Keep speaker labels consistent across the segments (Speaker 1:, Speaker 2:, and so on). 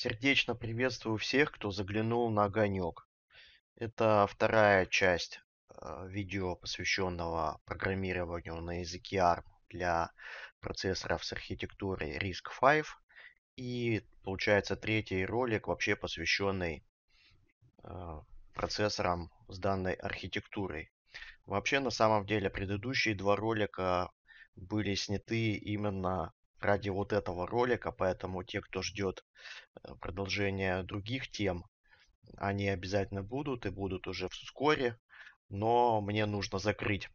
Speaker 1: Сердечно приветствую всех, кто заглянул на огонек. Это вторая часть э, видео, посвященного программированию на языке ARM для процессоров с архитектурой RISC-V. И получается третий ролик, вообще посвященный э, процессорам с данной архитектурой. Вообще, на самом деле, предыдущие два ролика были сняты именно ради вот этого ролика, поэтому те, кто ждет э, продолжения других тем, они обязательно будут и будут уже вскоре, но мне нужно закрыть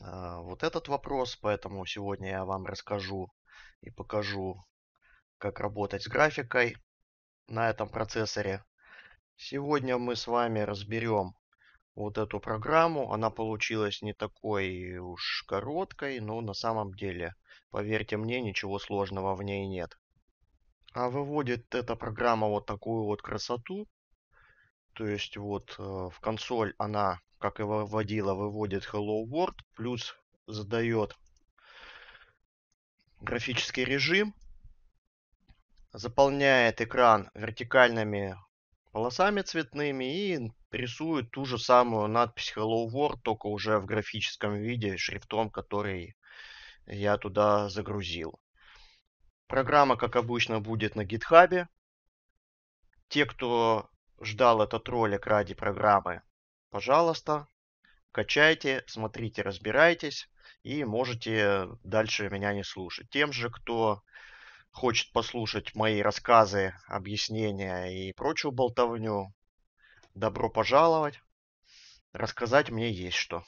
Speaker 1: а, вот этот вопрос, поэтому сегодня я вам расскажу и покажу, как работать с графикой на этом процессоре. Сегодня мы с вами разберем вот эту программу. Она получилась не такой уж короткой, но на самом деле Поверьте мне, ничего сложного в ней нет. А выводит эта программа вот такую вот красоту. То есть вот э, в консоль она, как и выводила, выводит Hello World, плюс задает графический режим, заполняет экран вертикальными полосами цветными и рисует ту же самую надпись Hello World, только уже в графическом виде, шрифтом, который я туда загрузил. Программа, как обычно, будет на гитхабе. Те, кто ждал этот ролик ради программы, пожалуйста, качайте, смотрите, разбирайтесь и можете дальше меня не слушать. Тем же, кто хочет послушать мои рассказы, объяснения и прочую болтовню, добро пожаловать. Рассказать мне есть что.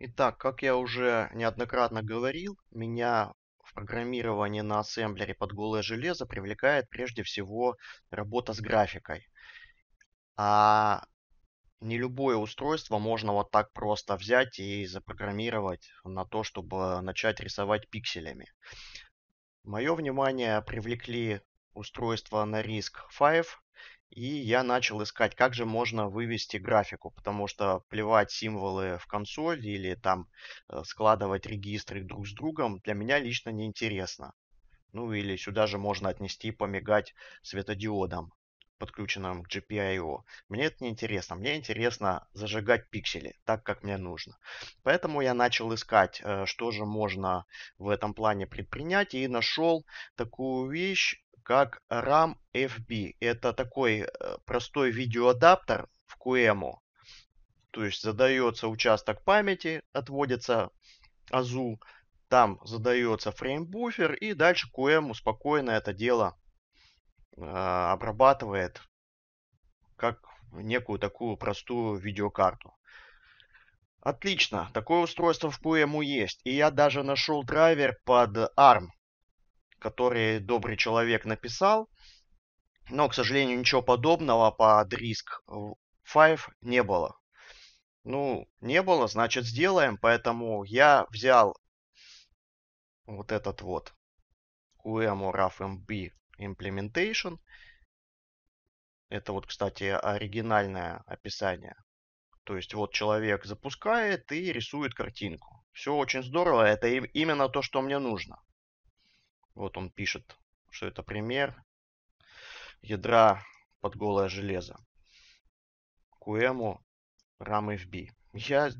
Speaker 1: Итак, как я уже неоднократно говорил, меня в программировании на ассемблере под голое железо привлекает прежде всего работа с графикой. А не любое устройство можно вот так просто взять и запрограммировать на то, чтобы начать рисовать пикселями. Мое внимание привлекли устройства на риск 5 и я начал искать, как же можно вывести графику, потому что плевать символы в консоль или там э, складывать регистры друг с другом для меня лично неинтересно. Ну или сюда же можно отнести помигать светодиодом, подключенным к GPIO. Мне это не интересно. Мне интересно зажигать пиксели так, как мне нужно. Поэтому я начал искать, э, что же можно в этом плане предпринять. И нашел такую вещь, как RAM FB. Это такой э, простой видеоадаптер в QEMU. То есть задается участок памяти, отводится АЗУ, там задается фреймбуфер, и дальше QEMU спокойно это дело э, обрабатывает как некую такую простую видеокарту. Отлично, такое устройство в QEMU есть. И я даже нашел драйвер под ARM который добрый человек написал. Но, к сожалению, ничего подобного по риск 5 не было. Ну, не было, значит сделаем. Поэтому я взял вот этот вот QEMU RAFMB Implementation. Это вот, кстати, оригинальное описание. То есть вот человек запускает и рисует картинку. Все очень здорово, это именно то, что мне нужно. Вот он пишет, что это пример ядра под голое железо. QEMU RAM FB. Я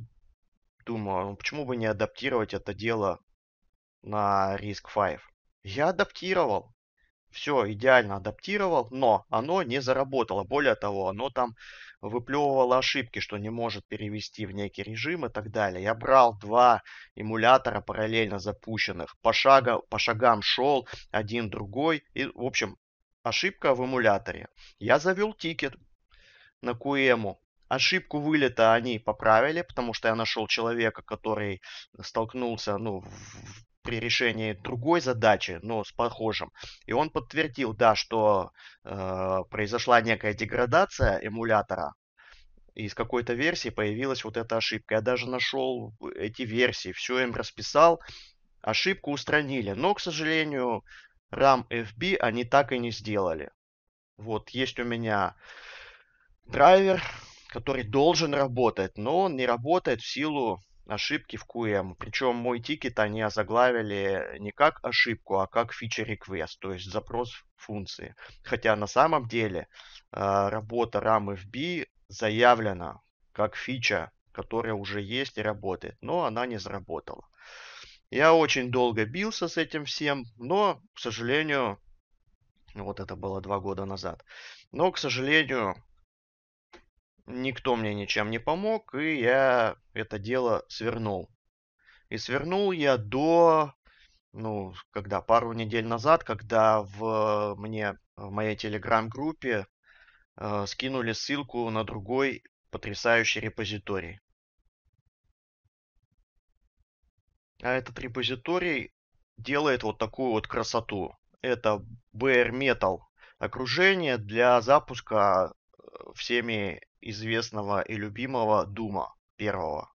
Speaker 1: думаю, ну почему бы не адаптировать это дело на RISC-V. Я адаптировал все идеально адаптировал, но оно не заработало. Более того, оно там выплевывало ошибки, что не может перевести в некий режим и так далее. Я брал два эмулятора параллельно запущенных, по, шага, по шагам шел один другой. И, в общем, ошибка в эмуляторе. Я завел тикет на QEMU, Ошибку вылета они поправили, потому что я нашел человека, который столкнулся ну, в при решении другой задачи, но с похожим. И он подтвердил, да, что э, произошла некая деградация эмулятора, из какой-то версии появилась вот эта ошибка. Я даже нашел эти версии, все им расписал, ошибку устранили. Но, к сожалению, RAM FB они так и не сделали. Вот, есть у меня драйвер, который должен работать, но он не работает в силу ошибки в QM. Причем мой тикет они озаглавили не как ошибку, а как feature request, то есть запрос функции. Хотя на самом деле а, работа RAM FB заявлена как фича, которая уже есть и работает, но она не заработала. Я очень долго бился с этим всем, но, к сожалению, вот это было два года назад. Но, к сожалению, Никто мне ничем не помог, и я это дело свернул. И свернул я до, ну, когда, пару недель назад, когда в мне, в моей телеграм-группе э, скинули ссылку на другой потрясающий репозиторий. А этот репозиторий делает вот такую вот красоту. Это bare metal окружение для запуска э, всеми известного и любимого Дума первого.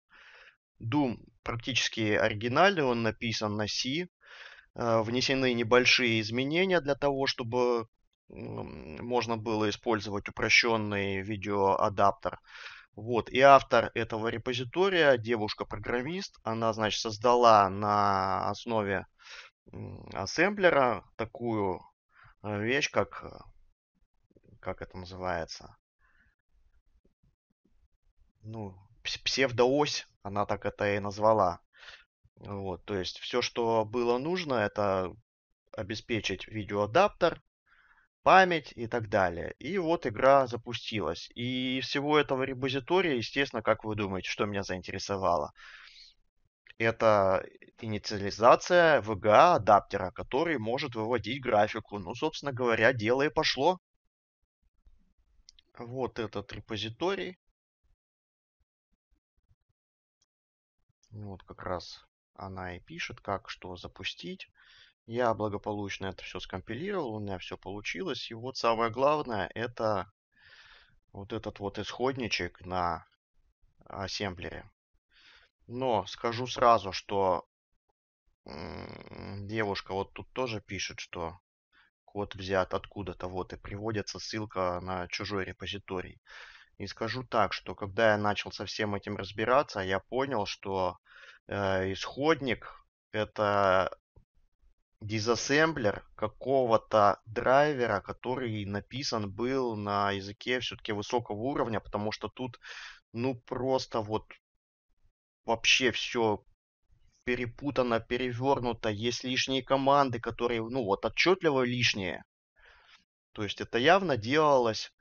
Speaker 1: Дум практически оригинальный, он написан на C. Э, внесены небольшие изменения для того, чтобы можно было использовать упрощенный видеоадаптер. Вот. И автор этого репозитория, девушка-программист, она, значит, создала на основе ассемблера такую э, вещь, как, э, как это называется, ну, псевдоось, она так это и назвала. Вот, то есть все, что было нужно, это обеспечить видеоадаптер, память и так далее. И вот игра запустилась. И всего этого репозитория, естественно, как вы думаете, что меня заинтересовало? Это инициализация VGA адаптера, который может выводить графику. Ну, собственно говоря, дело и пошло. Вот этот репозиторий. вот как раз она и пишет, как что запустить. Я благополучно это все скомпилировал, у меня все получилось. И вот самое главное, это вот этот вот исходничек на ассемблере. Но скажу сразу, что девушка вот тут тоже пишет, что код взят откуда-то, вот, и приводится ссылка на чужой репозиторий. И скажу так, что когда я начал со всем этим разбираться, я понял, что э, исходник это дизассемблер какого-то драйвера, который написан был на языке все-таки высокого уровня, потому что тут ну просто вот вообще все перепутано, перевернуто, есть лишние команды, которые, ну вот, отчетливо лишние. То есть это явно делалось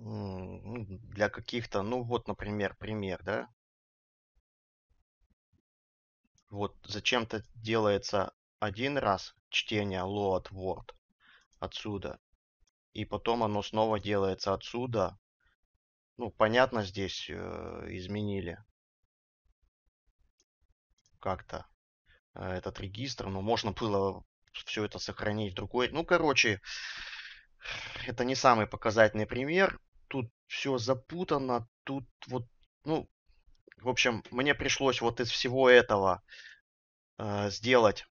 Speaker 1: ну, для каких-то, ну вот, например, пример, да? Вот зачем-то делается один раз чтение load word отсюда, и потом оно снова делается отсюда. Ну, понятно, здесь э, изменили как-то э, этот регистр, но можно было все это сохранить в другой. Ну, короче, это не самый показательный пример все запутано, тут вот, ну, в общем, мне пришлось вот из всего этого э, сделать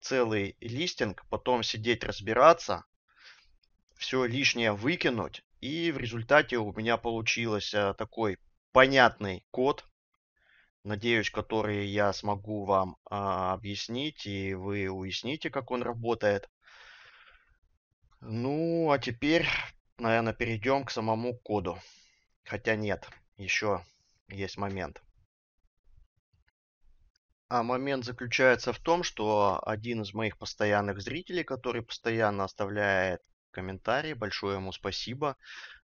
Speaker 1: целый листинг, потом сидеть разбираться, все лишнее выкинуть, и в результате у меня получился такой понятный код, надеюсь, который я смогу вам а, объяснить, и вы уясните, как он работает. Ну, а теперь наверное, перейдем к самому коду. Хотя нет, еще есть момент. А момент заключается в том, что один из моих постоянных зрителей, который постоянно оставляет комментарии, большое ему спасибо,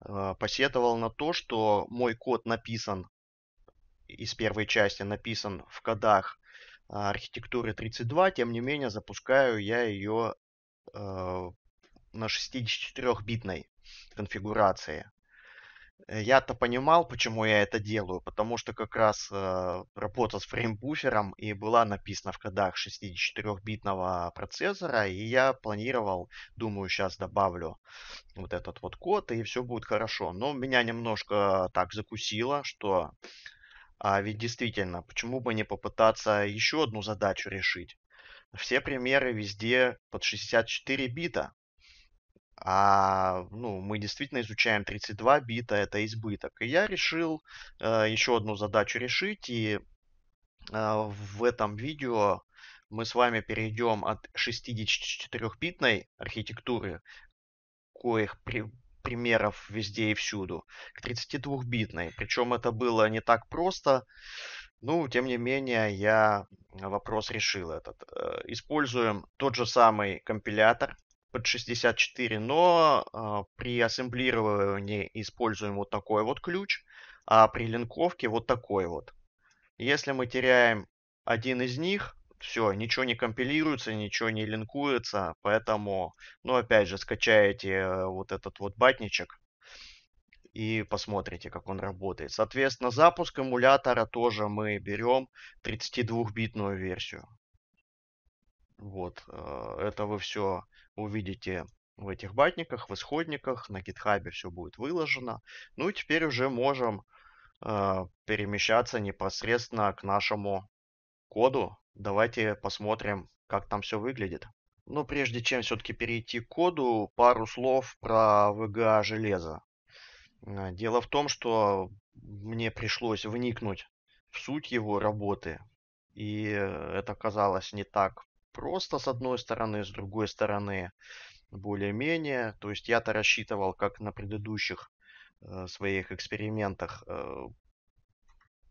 Speaker 1: э, посетовал на то, что мой код написан из первой части, написан в кодах э, архитектуры 32, тем не менее запускаю я ее э, на 64-битной конфигурации. Э, я-то понимал, почему я это делаю, потому что как раз э, работа с фреймбуфером и была написана в кодах 64-битного процессора, и я планировал, думаю, сейчас добавлю вот этот вот код, и все будет хорошо. Но меня немножко так закусило, что а ведь действительно, почему бы не попытаться еще одну задачу решить? Все примеры везде под 64 бита а ну, мы действительно изучаем 32 бита, это избыток. И я решил э, еще одну задачу решить, и э, в этом видео мы с вами перейдем от 64-битной архитектуры, коих при, примеров везде и всюду, к 32-битной. Причем это было не так просто, ну, тем не менее, я вопрос решил этот. Э, используем тот же самый компилятор, под 64, но а, при ассемблировании используем вот такой вот ключ, а при линковке вот такой вот. Если мы теряем один из них, все, ничего не компилируется, ничего не линкуется, поэтому, ну, опять же, скачаете вот этот вот батничек и посмотрите, как он работает. Соответственно, запуск эмулятора тоже мы берем 32-битную версию. Вот, э, это вы все увидите в этих батниках, в исходниках, на гитхабе все будет выложено. Ну и теперь уже можем э, перемещаться непосредственно к нашему коду. Давайте посмотрим, как там все выглядит. Но ну, прежде чем все-таки перейти к коду, пару слов про VGA железо. Э, дело в том, что мне пришлось вникнуть в суть его работы. И э, это казалось не так просто с одной стороны, с другой стороны более-менее. То есть я-то рассчитывал, как на предыдущих э, своих экспериментах, э,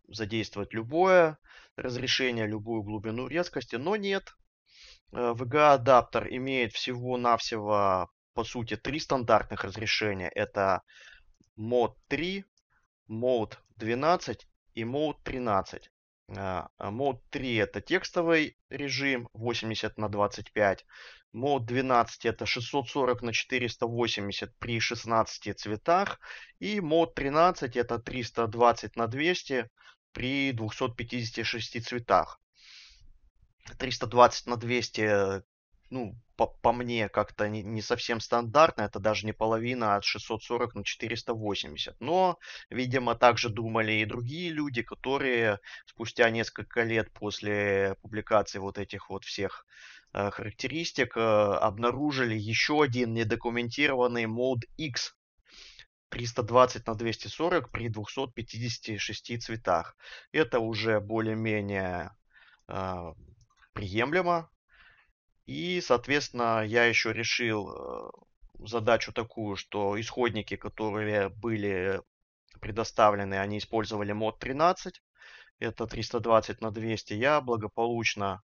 Speaker 1: задействовать любое разрешение, любую глубину резкости, но нет. Э, VGA-адаптер имеет всего-навсего, по сути, три стандартных разрешения. Это мод 3, мод 12 и мод 13. А, а, мод 3 это текстовый режим 80 на 25. Мод 12 это 640 на 480 при 16 цветах. И мод 13 это 320 на 200 при 256 цветах. 320 на 200 ну, по, по мне, как-то не, не совсем стандартно. Это даже не половина а от 640 на 480. Но, видимо, также думали и другие люди, которые спустя несколько лет после публикации вот этих вот всех э, характеристик э, обнаружили еще один недокументированный мод X 320 на 240 при 256 цветах. Это уже более-менее э, приемлемо, и, соответственно, я еще решил э, задачу такую, что исходники, которые были предоставлены, они использовали мод 13. Это 320 на 200. Я благополучно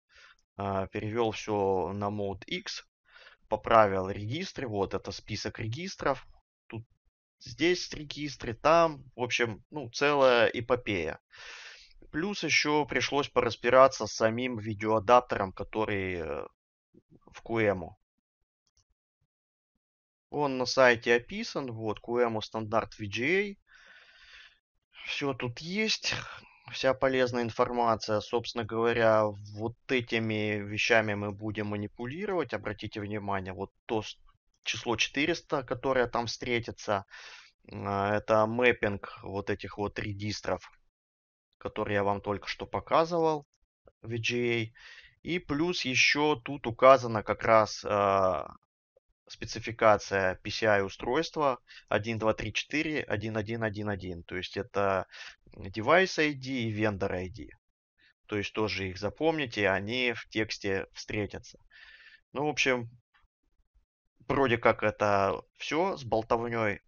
Speaker 1: э, перевел все на мод X, поправил регистры. Вот это список регистров. Тут здесь регистры, там. В общем, ну, целая эпопея. Плюс еще пришлось поразбираться с самим видеоадаптером, который э, в QEMU. Он на сайте описан. Вот QEMU стандарт VGA. Все тут есть. Вся полезная информация. Собственно говоря, вот этими вещами мы будем манипулировать. Обратите внимание, вот то число 400, которое там встретится, э, это мэппинг вот этих вот регистров, которые я вам только что показывал, VGA. И плюс еще тут указана как раз э, спецификация PCI устройства 12341111, То есть это device ID и vendor ID. То есть тоже их запомните, они в тексте встретятся. Ну, в общем, вроде как это все с болтовней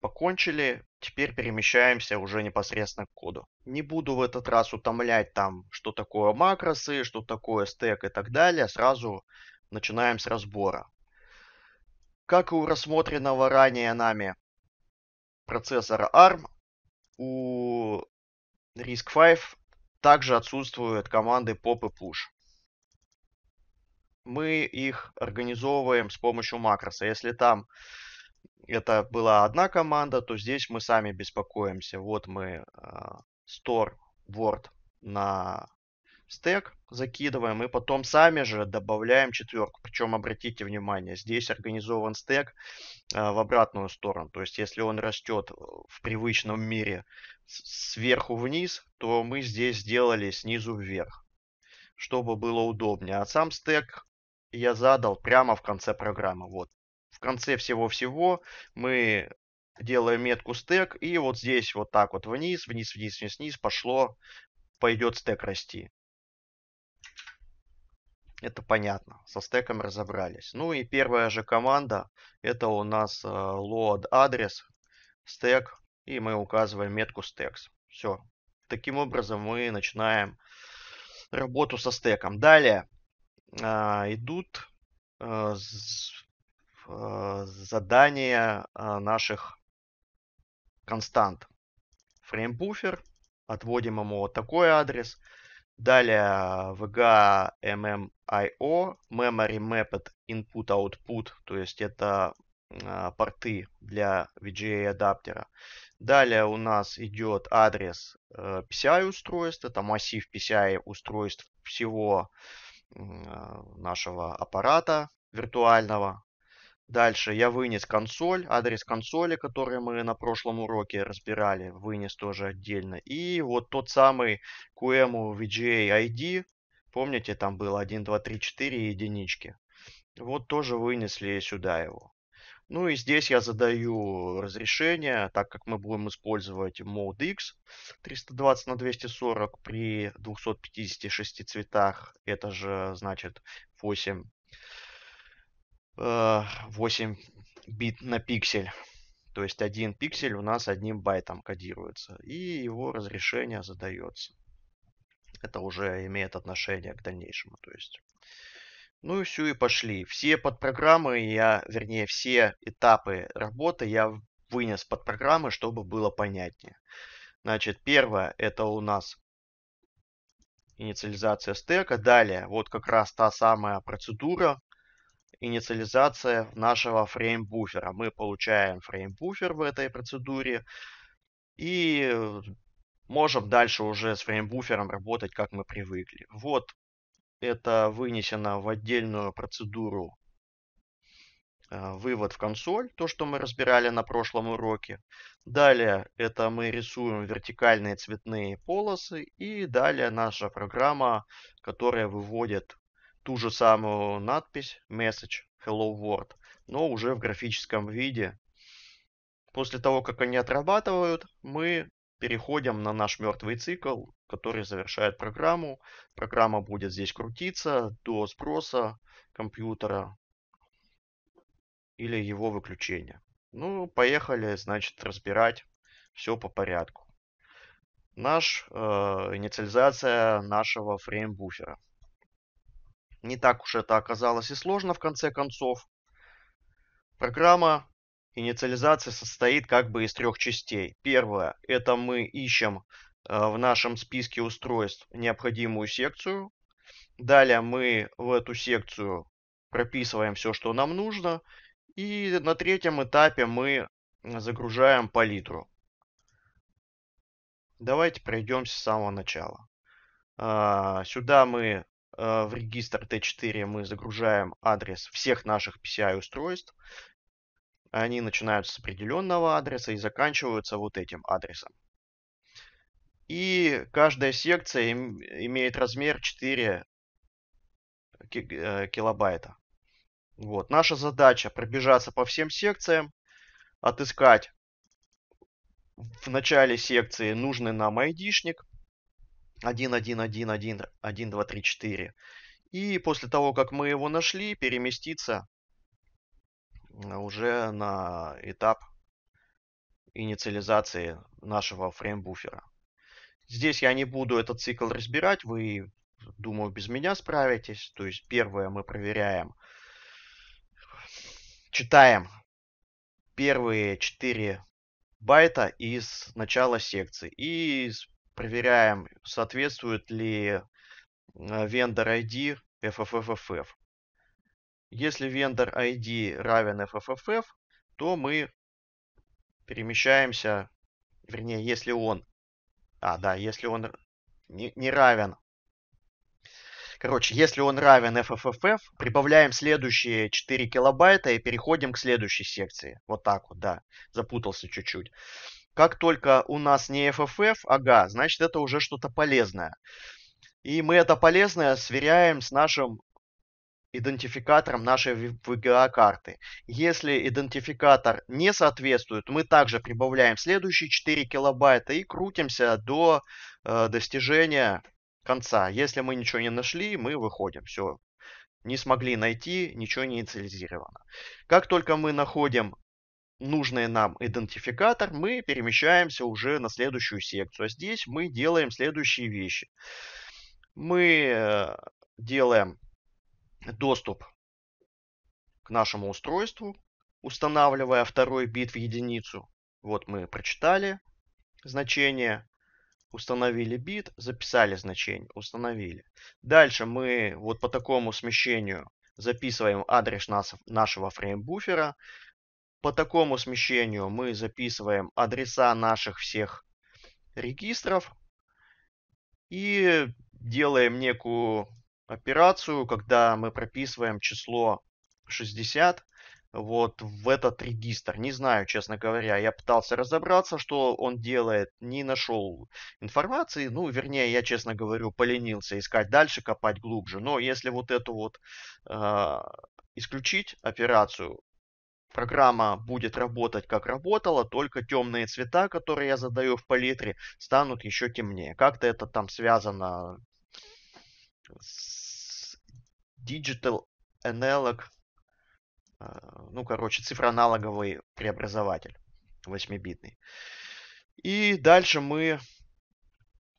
Speaker 1: покончили. Теперь перемещаемся уже непосредственно к коду. Не буду в этот раз утомлять там, что такое макросы, что такое стек и так далее. Сразу начинаем с разбора. Как и у рассмотренного ранее нами процессора ARM, у RISC-V также отсутствуют команды pop и push. Мы их организовываем с помощью макроса. Если там это была одна команда, то здесь мы сами беспокоимся. Вот мы а, store word на стек закидываем и потом сами же добавляем четверку. Причем обратите внимание, здесь организован стек а, в обратную сторону. То есть если он растет э, в привычном мире сверху вниз, то мы здесь сделали снизу вверх, чтобы было удобнее. А сам стек я задал прямо в конце программы. Вот в конце всего-всего мы делаем метку стек, и вот здесь вот так вот вниз, вниз, вниз, вниз, вниз пошло, пойдет стек расти. Это понятно, со стеком разобрались. Ну и первая же команда, это у нас э, load адрес, стек, и мы указываем метку стекс. Все, таким образом мы начинаем работу со стеком. Далее а, идут э, Э, задание э, наших констант. Фреймбуфер, отводим ему вот такой адрес. Далее VGA MMIO, Memory Mapped Input Output, то есть это э, порты для VGA адаптера. Далее у нас идет адрес PCI устройств, это массив PCI устройств всего нашего аппарата виртуального, Дальше я вынес консоль, адрес консоли, который мы на прошлом уроке разбирали, вынес тоже отдельно. И вот тот самый QEMU VGA ID, помните, там было 1, 2, 3, 4 единички. Вот тоже вынесли сюда его. Ну и здесь я задаю разрешение, так как мы будем использовать мод X 320 на 240 при 256 цветах, это же значит 8 8 э, бит на пиксель. То есть один пиксель у нас одним байтом кодируется. И его разрешение задается. Это уже имеет отношение к дальнейшему. То есть. Ну и все, и пошли. Все подпрограммы, я, вернее, все этапы работы я вынес под программы, чтобы было понятнее. Значит, первое, это у нас инициализация стека. Далее, вот как раз та самая процедура, инициализация нашего фреймбуфера. Мы получаем фреймбуфер в этой процедуре и э, можем дальше уже с фреймбуфером работать, как мы привыкли. Вот это вынесено в отдельную процедуру э, вывод в консоль, то, что мы разбирали на прошлом уроке. Далее это мы рисуем вертикальные цветные полосы и далее наша программа, которая выводит ту же самую надпись message hello world, но уже в графическом виде. После того, как они отрабатывают, мы переходим на наш мертвый цикл, который завершает программу. Программа будет здесь крутиться до сброса компьютера или его выключения. Ну, поехали, значит, разбирать все по порядку. Наш э, инициализация нашего фреймбуфера. Не так уж это оказалось и сложно в конце концов. Программа инициализации состоит как бы из трех частей. Первое – это мы ищем э, в нашем списке устройств необходимую секцию. Далее мы в эту секцию прописываем все, что нам нужно. И на третьем этапе мы загружаем палитру. Давайте пройдемся с самого начала. А, сюда мы Э, в регистр Т4 мы загружаем адрес всех наших PCI-устройств. Они начинаются с определенного адреса и заканчиваются вот этим адресом. И каждая секция имеет размер 4 э, килобайта. Вот. Наша задача пробежаться по всем секциям, отыскать в начале секции нужный нам айдишник – 1, 1, 1, 1, 1, 2, 3, 4. И после того, как мы его нашли, переместиться уже на этап инициализации нашего фреймбуфера. Здесь я не буду этот цикл разбирать, вы, думаю, без меня справитесь. То есть первое мы проверяем, читаем первые 4 байта из начала секции. И проверяем, соответствует ли э, вендор ID FFFFF. Если вендор ID равен FFFF, то мы перемещаемся, вернее, если он, а, да, если он не, не равен, короче, если он равен FFFF, прибавляем следующие 4 килобайта и переходим к следующей секции. Вот так вот, да, запутался чуть-чуть как только у нас не FFF, ага, значит это уже что-то полезное. И мы это полезное сверяем с нашим идентификатором нашей VGA карты. Если идентификатор не соответствует, мы также прибавляем следующие 4 килобайта и крутимся до э, достижения конца. Если мы ничего не нашли, мы выходим. Все, не смогли найти, ничего не инициализировано. Как только мы находим нужный нам идентификатор, мы перемещаемся уже на следующую секцию. А здесь мы делаем следующие вещи. Мы э, делаем доступ к нашему устройству, устанавливая второй бит в единицу. Вот мы прочитали значение, установили бит, записали значение, установили. Дальше мы вот по такому смещению записываем адрес нас, нашего фреймбуфера. буфера по такому смещению мы записываем адреса наших всех регистров и делаем некую операцию, когда мы прописываем число 60 вот в этот регистр. Не знаю, честно говоря, я пытался разобраться, что он делает, не нашел информации. Ну, вернее, я, честно говорю, поленился искать дальше, копать глубже. Но если вот эту вот э, исключить операцию, Программа будет работать как работала, только темные цвета, которые я задаю в палитре, станут еще темнее. Как-то это там связано с Digital Analog, э, ну, короче, цифроаналоговый преобразователь 8-битный. И дальше мы,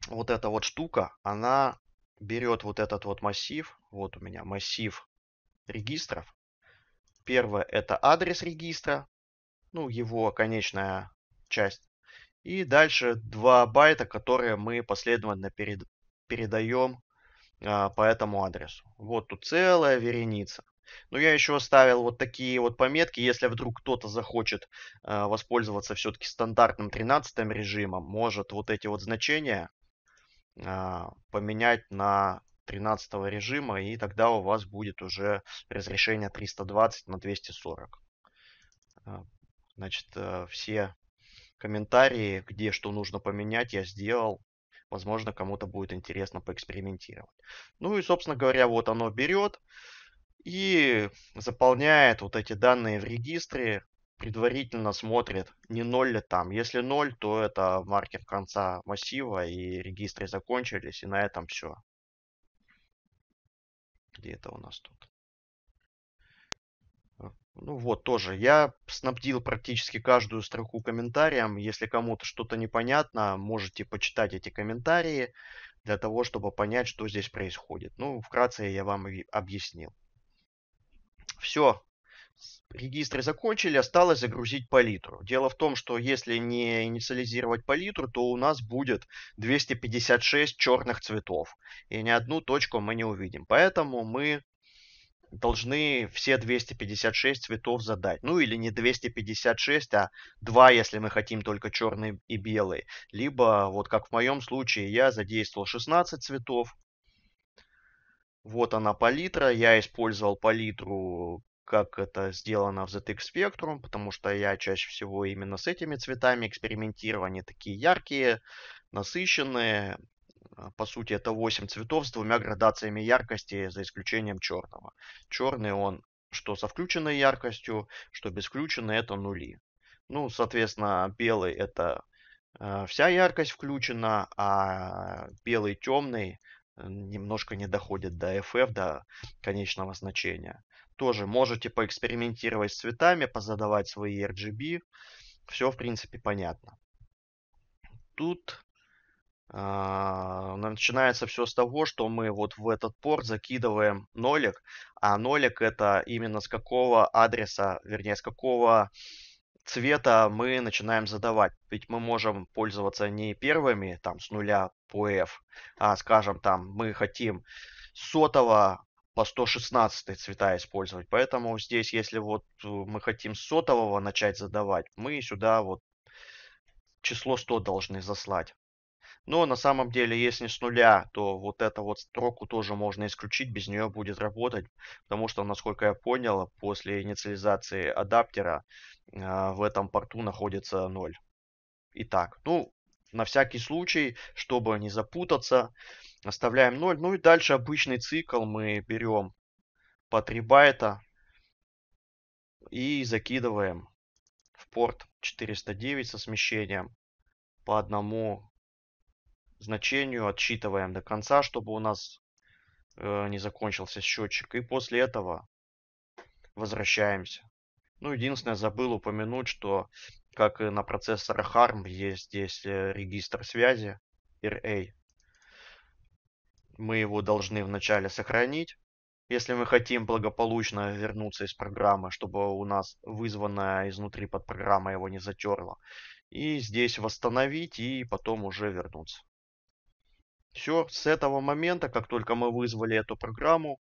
Speaker 1: вот эта вот штука, она берет вот этот вот массив, вот у меня массив регистров, Первое – это адрес регистра, ну, его конечная часть. И дальше два байта, которые мы последовательно перед, передаем а, по этому адресу. Вот тут целая вереница. Но я еще оставил вот такие вот пометки. Если вдруг кто-то захочет э, воспользоваться все-таки стандартным 13 режимом, может вот эти вот значения э, поменять на 13 режима, и тогда у вас будет уже разрешение 320 на 240. А, значит, э, все комментарии, где что нужно поменять, я сделал. Возможно, кому-то будет интересно поэкспериментировать. Ну и, собственно говоря, вот оно берет и заполняет вот эти данные в регистре, предварительно смотрит, не ноль ли там. Если ноль, то это маркер конца массива и регистры закончились, и на этом все. Где это у нас тут? А, ну вот, тоже. Я снабдил практически каждую строку комментариям. Если кому-то что-то непонятно, можете почитать эти комментарии для того, чтобы понять, что здесь происходит. Ну, вкратце я вам и объяснил. Все, Регистры закончили, осталось загрузить палитру. Дело в том, что если не инициализировать палитру, то у нас будет 256 черных цветов. И ни одну точку мы не увидим. Поэтому мы должны все 256 цветов задать. Ну или не 256, а 2, если мы хотим только черный и белый. Либо, вот как в моем случае, я задействовал 16 цветов. Вот она палитра. Я использовал палитру как это сделано в ZX Spectrum, потому что я чаще всего именно с этими цветами экспериментирую. Они такие яркие, насыщенные. А, по сути, это 8 цветов с двумя градациями яркости, за исключением черного. Черный он что со включенной яркостью, что без включенной, это нули. Ну, соответственно, белый это а, вся яркость включена, а белый темный э, немножко не доходит до FF, до конечного значения тоже можете поэкспериментировать с цветами, позадавать свои RGB. Все, в принципе, понятно. Тут а, начинается все с того, что мы вот в этот порт закидываем нолик, а нолик это именно с какого адреса, вернее, с какого цвета мы начинаем задавать. Ведь мы можем пользоваться не первыми, там, с нуля по F, а, скажем, там, мы хотим сотого по 116 цвета использовать. Поэтому здесь, если вот э, мы хотим сотового начать задавать, мы сюда вот число 100 должны заслать. Но на самом деле, если с нуля, то вот эту вот строку тоже можно исключить, без нее будет работать. Потому что, насколько я понял, после инициализации адаптера э, в этом порту находится 0. Итак, ну, на всякий случай, чтобы не запутаться, оставляем 0. Ну и дальше обычный цикл мы берем по 3 байта и закидываем в порт 409 со смещением по одному значению, отсчитываем до конца, чтобы у нас э, не закончился счетчик. И после этого возвращаемся. Ну, единственное, забыл упомянуть, что как и на процессорах ARM есть здесь э, регистр связи RA, мы его должны вначале сохранить, если мы хотим благополучно вернуться из программы, чтобы у нас вызванная изнутри подпрограмма его не затерла. И здесь восстановить и потом уже вернуться. Все, с этого момента, как только мы вызвали эту программу,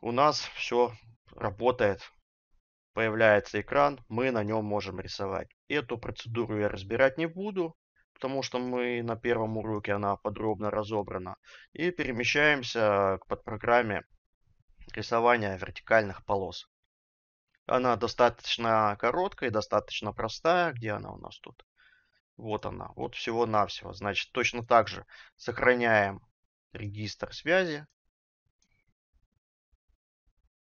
Speaker 1: у нас все работает. Появляется экран, мы на нем можем рисовать. Эту процедуру я разбирать не буду потому что мы на первом уроке она подробно разобрана. И перемещаемся к подпрограмме рисования вертикальных полос. Она достаточно короткая, и достаточно простая. Где она у нас тут? Вот она. Вот всего-навсего. Значит, точно так же сохраняем регистр связи.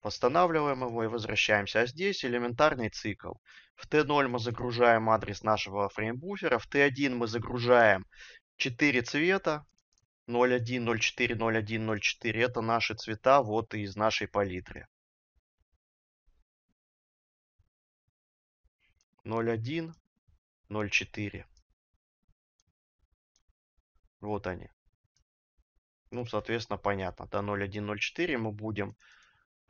Speaker 1: Восстанавливаем его и возвращаемся. А здесь элементарный цикл. В T0 мы загружаем адрес нашего фреймбуфера. В T1 мы загружаем 4 цвета. 01, 04, 01, 04. Это наши цвета вот из нашей палитры. 01, 04. Вот они. Ну, соответственно, понятно. До 0104 мы будем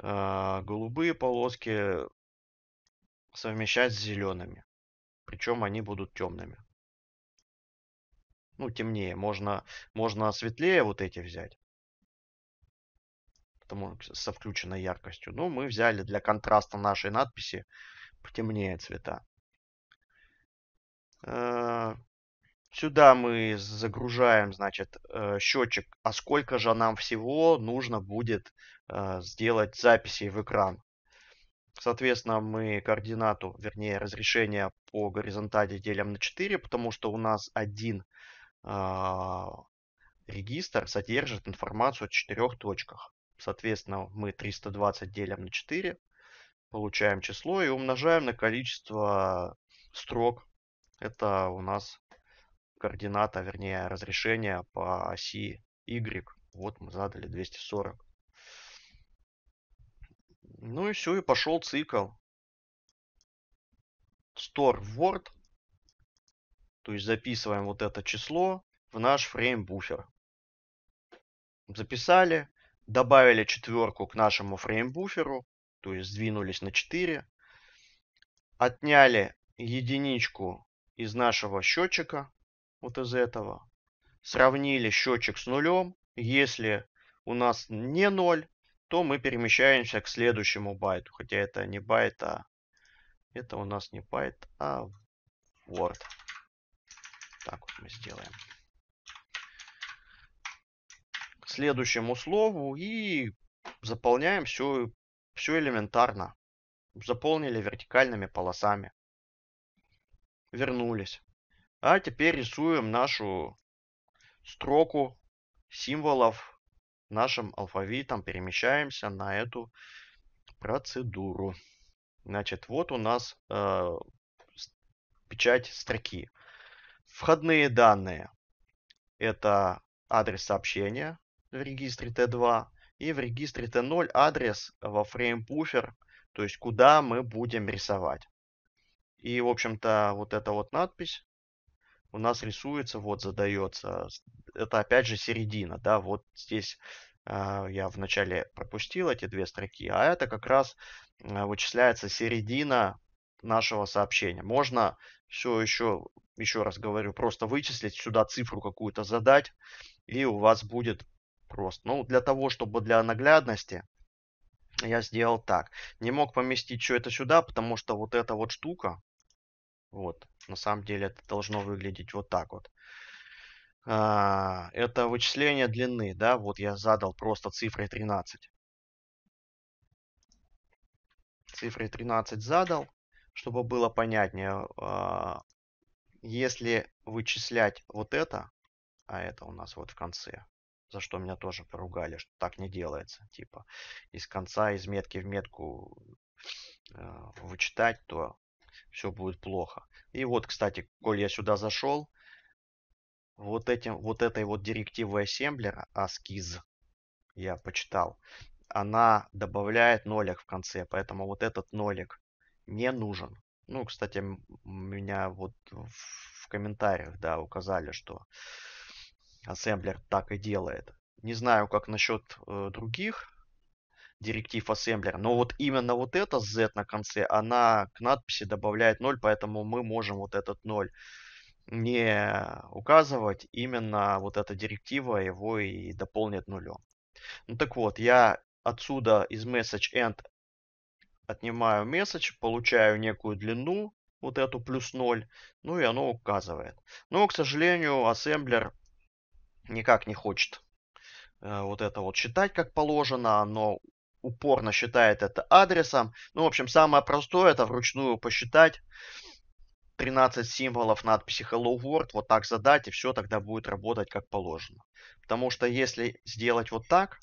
Speaker 1: а, голубые полоски совмещать с зелеными. Причем они будут темными. Ну, темнее. Можно, можно светлее вот эти взять. Потому со включенной яркостью. Ну, мы взяли для контраста нашей надписи потемнее цвета. Э, сюда мы загружаем, значит, э, счетчик, а сколько же нам всего нужно будет а, сделать записи в экран. Соответственно, мы координату, вернее разрешение по горизонтали делим на 4, потому что у нас один а, регистр содержит информацию о четырех точках. Соответственно, мы 320 делим на 4, получаем число и умножаем на количество строк. Это у нас координата, вернее разрешение по оси Y. Вот мы задали 240. Ну и все, и пошел цикл. Store Word. То есть записываем вот это число в наш фреймбуфер. Записали, добавили четверку к нашему фреймбуферу, то есть сдвинулись на 4. Отняли единичку из нашего счетчика, вот из этого. Сравнили счетчик с нулем. Если у нас не 0, то мы перемещаемся к следующему байту. Хотя это не байт, а... Это у нас не байт, а Word. Так вот мы сделаем. К следующему слову и заполняем все, все элементарно. Заполнили вертикальными полосами. Вернулись. А теперь рисуем нашу строку символов нашим алфавитом перемещаемся на эту процедуру. Значит, вот у нас э, печать строки. Входные данные – это адрес сообщения в регистре Т2 и в регистре Т0 адрес во фрейм-пуфер, то есть куда мы будем рисовать. И, в общем-то, вот эта вот надпись у нас рисуется, вот задается, это опять же середина, да, вот здесь э, я вначале пропустил эти две строки, а это как раз э, вычисляется середина нашего сообщения. Можно все еще, еще раз говорю, просто вычислить, сюда цифру какую-то задать, и у вас будет просто. Ну, для того, чтобы для наглядности, я сделал так. Не мог поместить все это сюда, потому что вот эта вот штука, вот, на самом деле это должно выглядеть вот так вот. А, это вычисление длины, да, вот я задал просто цифрой 13. Цифрой 13 задал, чтобы было понятнее. А, если вычислять вот это, а это у нас вот в конце, за что меня тоже поругали, что так не делается. Типа из конца, из метки в метку э, вычитать, то все будет плохо. И вот, кстати, коль я сюда зашел, вот, этим, вот этой вот директивой ассемблера, ASCII, я почитал, она добавляет нолик в конце, поэтому вот этот нолик не нужен. Ну, кстати, меня вот в комментариях, да, указали, что ассемблер так и делает. Не знаю, как насчет э, других директив ассемблер. Но вот именно вот эта Z на конце, она к надписи добавляет 0, поэтому мы можем вот этот 0 не указывать. Именно вот эта директива его и дополнит нулем. Ну так вот, я отсюда из message end отнимаю message, получаю некую длину, вот эту плюс 0, ну и оно указывает. Но, к сожалению, ассемблер никак не хочет э, вот это вот считать как положено, оно упорно считает это адресом. Ну, в общем, самое простое это вручную посчитать 13 символов надписи Hello World, вот так задать, и все тогда будет работать как положено. Потому что если сделать вот так,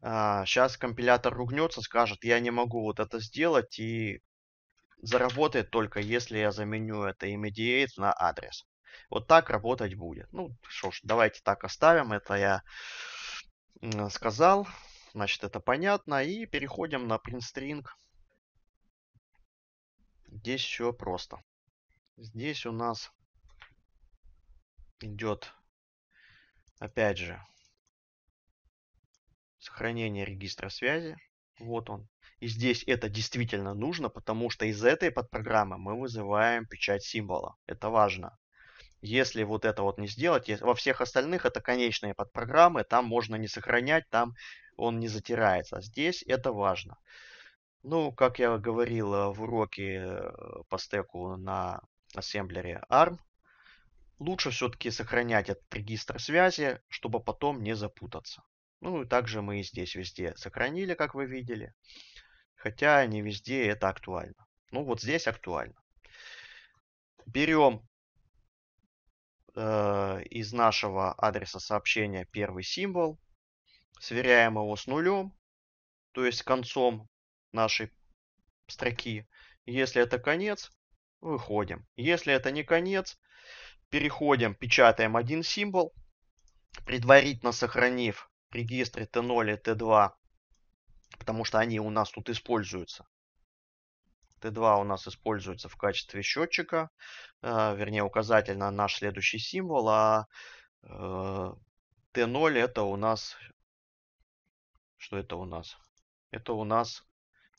Speaker 1: сейчас а, компилятор ругнется, скажет, я не могу вот это сделать, и заработает только если я заменю это immediate на адрес. Вот так работать будет. Ну, что ж, давайте так оставим. Это я сказал. Значит, это понятно. И переходим на printString. Здесь все просто. Здесь у нас идет, опять же, сохранение регистра связи. Вот он. И здесь это действительно нужно, потому что из этой подпрограммы мы вызываем печать символа. Это важно. Если вот это вот не сделать, во всех остальных это конечные подпрограммы, там можно не сохранять, там он не затирается. Здесь это важно. Ну, как я говорил э, в уроке э, по стеку на ассемблере ARM, лучше все-таки сохранять этот регистр связи, чтобы потом не запутаться. Ну и также мы и здесь везде сохранили, как вы видели. Хотя не везде это актуально. Ну вот здесь актуально. Берем Э, из нашего адреса сообщения первый символ, сверяем его с нулем, то есть концом нашей строки. Если это конец, выходим. Если это не конец, переходим, печатаем один символ, предварительно сохранив регистры t 0 и t 2 потому что они у нас тут используются. Т2 у нас используется в качестве счетчика, а, вернее указатель на наш следующий символ, а э, Т0 это у нас... Что это у нас? Это у нас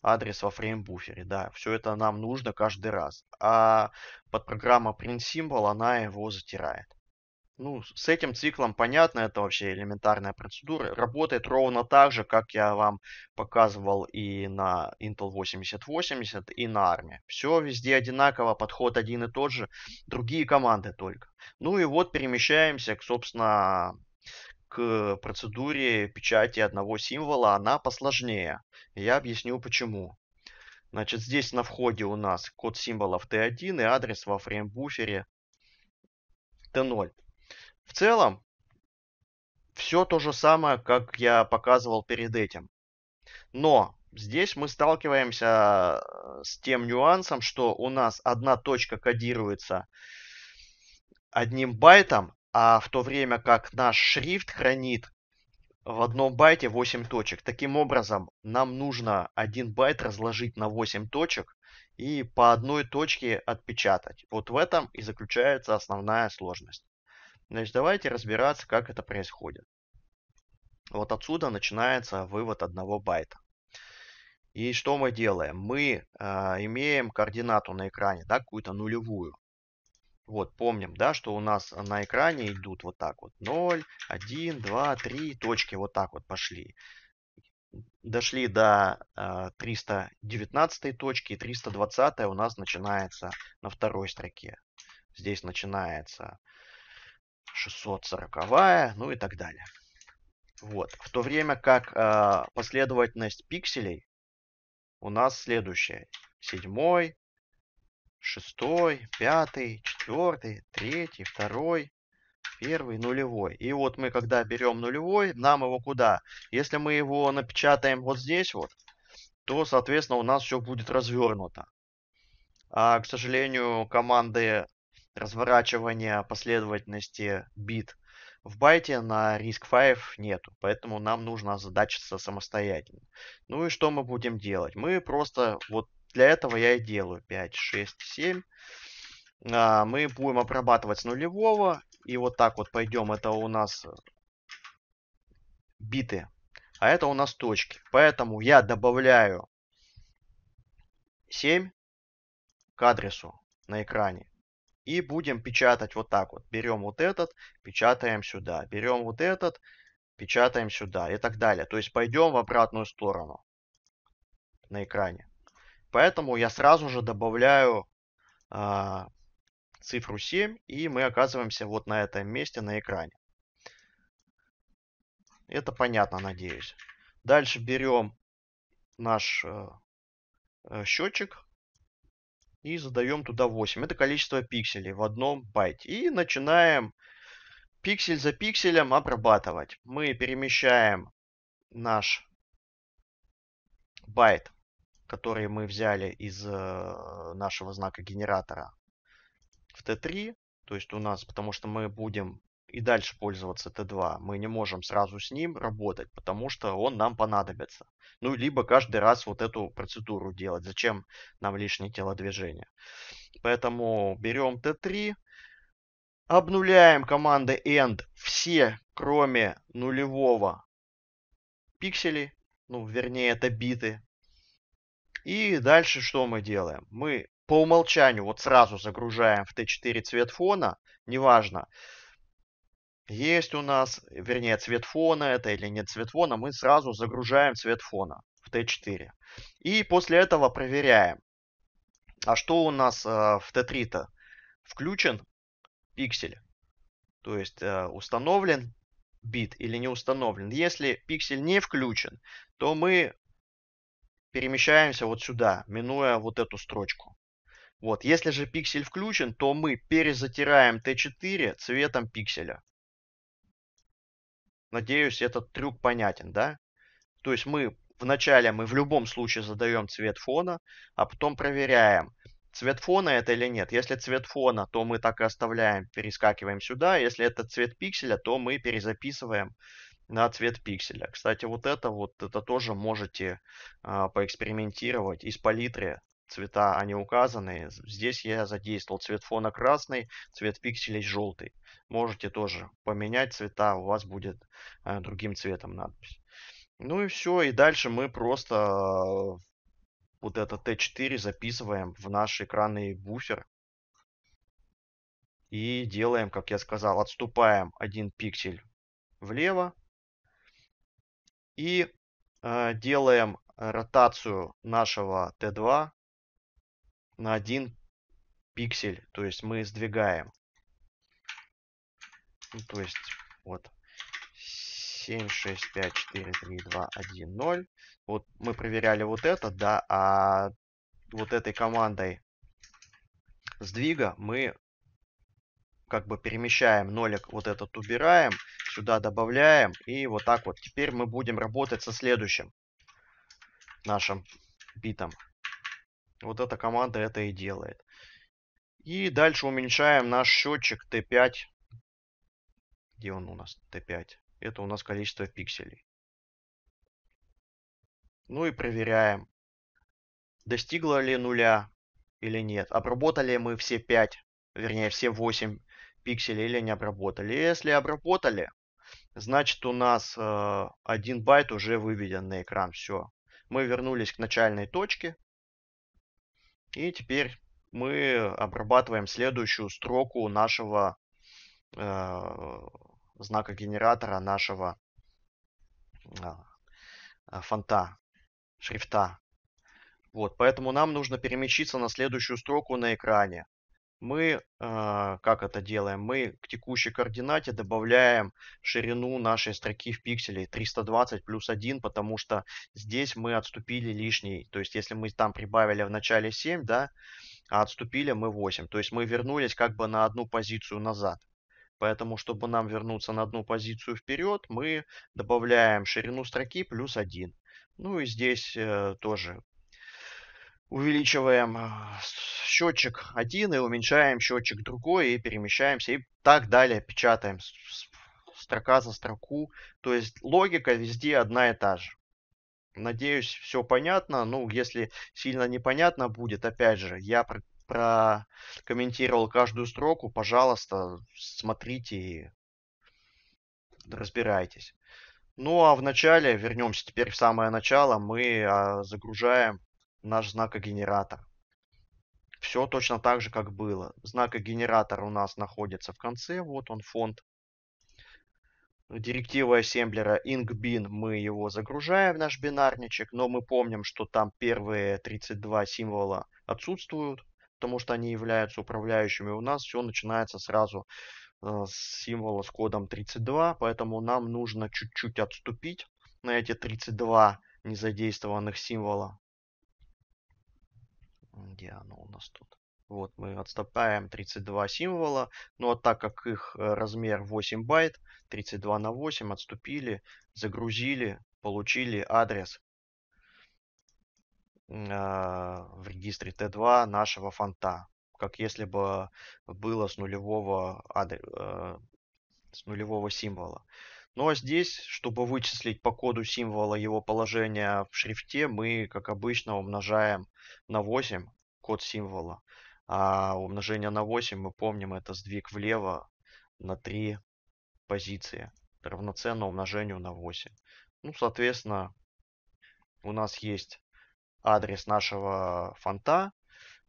Speaker 1: адрес во фреймбуфере. Да, все это нам нужно каждый раз. А подпрограмма print символ она его затирает. Ну, с этим циклом понятно, это вообще элементарная процедура. Работает ровно так же, как я вам показывал и на Intel 8080, и на ARM. Все везде одинаково, подход один и тот же, другие команды только. Ну и вот перемещаемся, к, собственно, к процедуре печати одного символа. Она посложнее. Я объясню почему. Значит, здесь на входе у нас код символов T1 и адрес во фреймбуфере T0. В целом, все то же самое, как я показывал перед этим. Но здесь мы сталкиваемся э, с тем нюансом, что у нас одна точка кодируется одним байтом, а в то время как наш шрифт хранит в одном байте 8 точек. Таким образом, нам нужно один байт разложить на 8 точек и по одной точке отпечатать. Вот в этом и заключается основная сложность. Значит, давайте разбираться, как это происходит. Вот отсюда начинается вывод одного байта. И что мы делаем? Мы э, имеем координату на экране, да, какую-то нулевую. Вот, помним, да, что у нас на экране идут вот так вот 0, 1, 2, 3 точки вот так вот пошли. Дошли до э, а, 319 точки, 320 у нас начинается на второй строке. Здесь начинается 640, ну и так далее. Вот. В то время как э, последовательность пикселей у нас следующая. Седьмой, шестой, пятый, четвертый, третий, второй, первый, нулевой. И вот мы когда берем нулевой, нам его куда? Если мы его напечатаем вот здесь вот, то, соответственно, у нас все будет развернуто. А, к сожалению, команды разворачивания последовательности бит в байте на риск 5 нету, поэтому нам нужно озадачиться самостоятельно. Ну и что мы будем делать? Мы просто, вот для этого я и делаю 5, 6, 7. Мы будем обрабатывать с нулевого, и вот так вот пойдем, это у нас биты, а это у нас точки. Поэтому я добавляю 7 к адресу на экране. И будем печатать вот так вот. Берем вот этот, печатаем сюда. Берем вот этот, печатаем сюда и так далее. То есть пойдем в обратную сторону на экране. Поэтому я сразу же добавляю э, цифру 7 и мы оказываемся вот на этом месте на экране. Это понятно, надеюсь. Дальше берем наш э, э счетчик, и задаем туда 8. Это количество пикселей в одном байте. И начинаем пиксель за пикселем обрабатывать. Мы перемещаем наш байт, который мы взяли из э, нашего знака генератора в Т3. То есть у нас, потому что мы будем и дальше пользоваться Т2. Мы не можем сразу с ним работать, потому что он нам понадобится. Ну, либо каждый раз вот эту процедуру делать. Зачем нам лишнее телодвижение? Поэтому берем Т3, обнуляем команды end все, кроме нулевого пикселей, ну, вернее, это биты. И дальше что мы делаем? Мы по умолчанию вот сразу загружаем в Т4 цвет фона, неважно, есть у нас, вернее, цвет фона это или нет цвет фона, мы сразу загружаем цвет фона в Т4. И после этого проверяем, а что у нас э, в Т3-то? Включен пиксель, то есть э, установлен бит или не установлен. Если пиксель не включен, то мы перемещаемся вот сюда, минуя вот эту строчку. Вот, если же пиксель включен, то мы перезатираем Т4 цветом пикселя. Надеюсь, этот трюк понятен, да? То есть мы вначале мы в любом случае задаем цвет фона, а потом проверяем, цвет фона это или нет. Если цвет фона, то мы так и оставляем, перескакиваем сюда. Если это цвет пикселя, то мы перезаписываем на цвет пикселя. Кстати, вот это вот это тоже можете а, поэкспериментировать из палитры цвета, они указаны. Здесь я задействовал цвет фона красный, цвет пикселей желтый. Можете тоже поменять цвета, у вас будет э, другим цветом надпись. Ну и все, и дальше мы просто э, вот это Т4 записываем в наш экранный буфер. И делаем, как я сказал, отступаем один пиксель влево. И э, делаем э, ротацию нашего Т2 на один пиксель, то есть мы сдвигаем. Ну, то есть вот 7, 6, 5, 4, 3, 2, 1, 0. Вот мы проверяли вот это, да, а вот этой командой сдвига мы как бы перемещаем нолик, вот этот убираем, сюда добавляем, и вот так вот. Теперь мы будем работать со следующим нашим битом. Вот эта команда это и делает. И дальше уменьшаем наш счетчик T5. Где он у нас? T5. Это у нас количество пикселей. Ну и проверяем, достигло ли нуля или нет. Обработали мы все 5, вернее все 8 пикселей или не обработали. Если обработали, значит у нас э, 1 байт уже выведен на экран. Все. Мы вернулись к начальной точке. И теперь мы обрабатываем следующую строку нашего э, знака генератора, нашего э, фонта, шрифта. Вот, поэтому нам нужно перемещиться на следующую строку на экране мы, а, как это делаем, мы к текущей координате добавляем ширину нашей строки в пикселе 320 плюс 1, потому что здесь мы отступили лишний. То есть, если мы там прибавили в начале 7, да, а отступили мы 8. То есть, мы вернулись как бы на одну позицию назад. Поэтому, чтобы нам вернуться на одну позицию вперед, мы добавляем ширину строки плюс 1. Ну и здесь э, тоже увеличиваем э, счетчик один и уменьшаем счетчик другой и перемещаемся и так далее печатаем строка за строку. То есть логика везде одна и та же. Надеюсь, все понятно. Ну, если сильно непонятно будет, опять же, я прокомментировал каждую строку. Пожалуйста, смотрите и разбирайтесь. Ну а в начале, вернемся теперь в самое начало, мы а, загружаем наш знакогенератор. Все точно так же, как было. Знакогенератор у нас находится в конце, вот он фонд. Директива ассемблера InkBin, мы его загружаем в наш бинарничек, но мы помним, что там первые 32 символа отсутствуют, потому что они являются управляющими. У нас все начинается сразу э, с символа с кодом 32, поэтому нам нужно чуть-чуть отступить на эти 32 незадействованных символа где оно у нас тут. Вот мы отступаем 32 символа, но ну, а так как их э, размер 8 байт, 32 на 8 отступили, загрузили, получили адрес а, в регистре Т2 нашего фонта, как если бы было с нулевого, адр... Э, с нулевого символа. Ну а здесь, чтобы вычислить по коду символа его положение в шрифте, мы, как обычно, умножаем на 8 код символа. А умножение на 8, мы помним, это сдвиг влево на 3 позиции. Равноценно умножению на 8. Ну, соответственно, у нас есть адрес нашего фонта.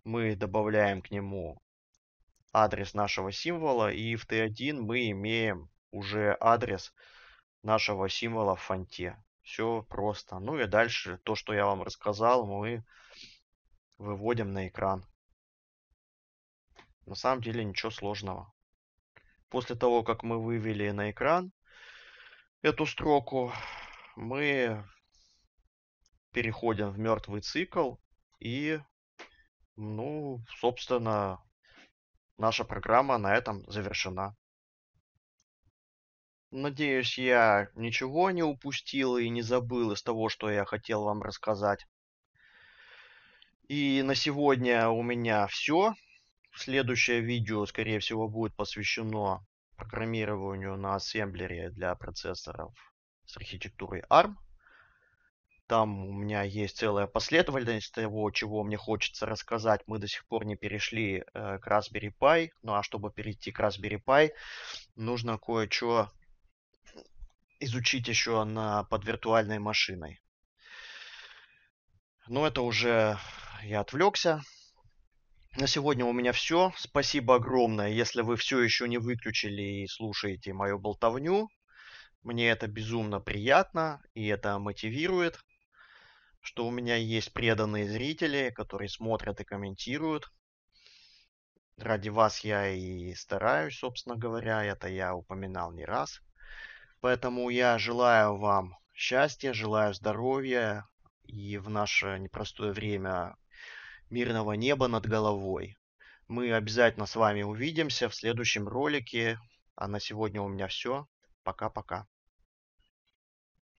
Speaker 1: Мы добавляем к нему адрес нашего символа. И в T1 мы имеем уже адрес нашего символа в фонте. Все просто. Ну и дальше то, что я вам рассказал, мы выводим на экран. На самом деле ничего сложного. После того, как мы вывели на экран эту строку, мы переходим в мертвый цикл и, ну, собственно, наша программа на этом завершена. Надеюсь, я ничего не упустил и не забыл из того, что я хотел вам рассказать. И на сегодня у меня все. Следующее видео, скорее всего, будет посвящено программированию на ассемблере для процессоров с архитектурой ARM. Там у меня есть целая последовательность того, чего мне хочется рассказать. Мы до сих пор не перешли э, к Raspberry Pi. Ну а чтобы перейти к Raspberry Pi, нужно кое-что изучить еще на, под виртуальной машиной. Но ну, это уже я отвлекся. На сегодня у меня все. Спасибо огромное, если вы все еще не выключили и слушаете мою болтовню. Мне это безумно приятно и это мотивирует, что у меня есть преданные зрители, которые смотрят и комментируют. Ради вас я и стараюсь, собственно говоря, это я упоминал не раз. Поэтому я желаю вам счастья, желаю здоровья и в наше непростое время мирного неба над головой. Мы обязательно с вами увидимся в следующем ролике. А на сегодня у меня все. Пока-пока.